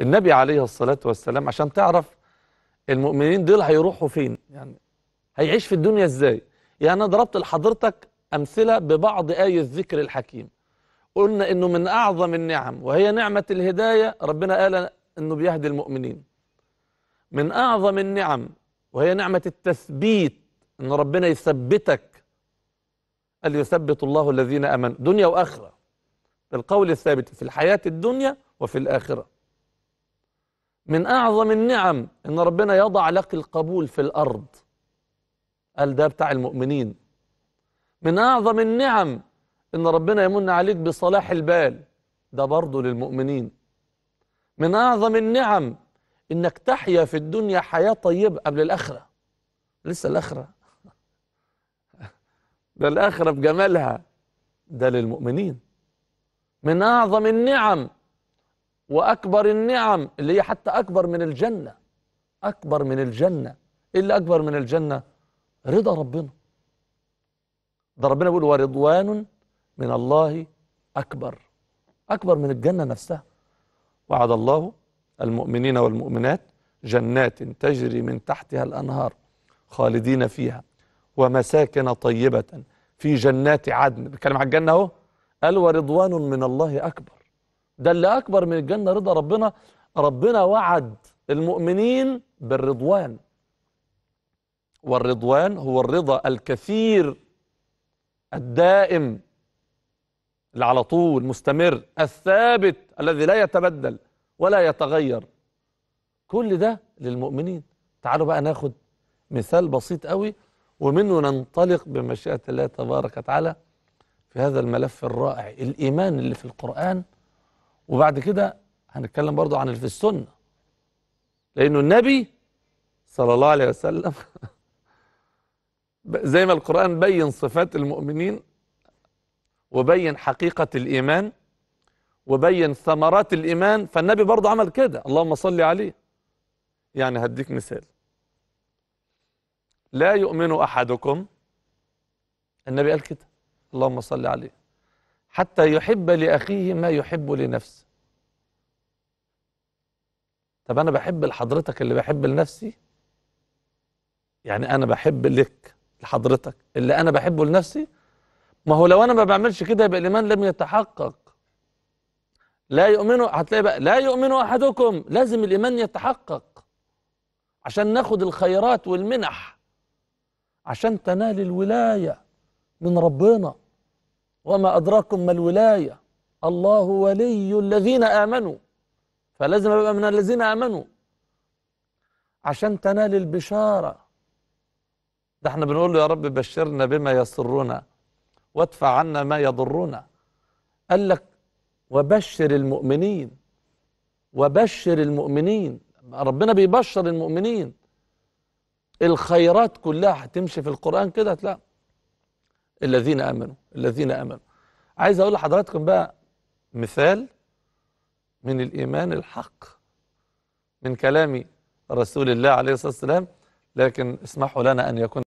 النبي عليه الصلاة والسلام عشان تعرف المؤمنين دول هيروحوا فين يعني هيعيش في الدنيا ازاي يعني أنا ضربت لحضرتك أمثلة ببعض آية الذكر الحكيم قلنا أنه من أعظم النعم وهي نعمة الهداية ربنا قال أنه بيهدي المؤمنين من أعظم النعم وهي نعمة التثبيت أن ربنا يثبتك قال يثبت الله الذين أمنوا دنيا وآخرة بالقول الثابت في الحياة الدنيا وفي الآخرة من أعظم النعم إن ربنا يضع لك القبول في الأرض قال ده بتاع المؤمنين من أعظم النعم إن ربنا يمن عليك بصلاح البال ده برضه للمؤمنين من أعظم النعم إنك تحيا في الدنيا حياة طيبة قبل الآخرة لسه الآخرة ده الآخرة بجمالها ده للمؤمنين من أعظم النعم وأكبر النعم اللي هي حتى أكبر من الجنة أكبر من الجنة إيه اللي أكبر من الجنة رضا ربنا ده ربنا بيقول ورضوان من الله أكبر أكبر من الجنة نفسها وعد الله المؤمنين والمؤمنات جنات تجري من تحتها الأنهار خالدين فيها ومساكن طيبة في جنات عدن بيتكلم عن الجنة أهو قال ورضوان من الله أكبر ده اللي أكبر من الجنة رضا ربنا ربنا وعد المؤمنين بالرضوان والرضوان هو الرضا الكثير الدائم اللي على طول مستمر الثابت الذي لا يتبدل ولا يتغير كل ده للمؤمنين تعالوا بقى ناخد مثال بسيط قوي ومنه ننطلق بمشيئة الله تبارك وتعالى في هذا الملف الرائع الإيمان اللي في القرآن وبعد كده هنتكلم برضو عن اللي في السنة لأنه النبي صلى الله عليه وسلم زي ما القرآن بين صفات المؤمنين وبين حقيقة الإيمان وبين ثمرات الإيمان فالنبي برضه عمل كده اللهم صل عليه يعني هديك مثال لا يؤمن أحدكم النبي قال كده اللهم صل عليه حتى يحب لأخيه ما يحب لنفسه طب أنا بحب لحضرتك اللي بحب لنفسي يعني أنا بحب لك لحضرتك اللي أنا بحبه لنفسي ما هو لو أنا ما بعملش كده يبقى الإيمان لم يتحقق لا يؤمن هتلاقي بقى لا يؤمن أحدكم لازم الإيمان يتحقق عشان ناخد الخيرات والمنح عشان تنال الولاية من ربنا وما أدراكم ما الولاية الله ولي الذين آمنوا فلازم أبقى من الذين آمنوا عشان تنال البشارة ده احنا بنقول له يا رب بشرنا بما يسرنا وادفع عنا ما يضرنا قال لك وبشر المؤمنين وبشر المؤمنين ربنا بيبشر المؤمنين الخيرات كلها هتمشي في القرآن كده لا الذين امنوا الذين امنوا عايز اقول لحضراتكم بقى مثال من الايمان الحق من كلام رسول الله عليه الصلاه والسلام لكن اسمحوا لنا ان يكون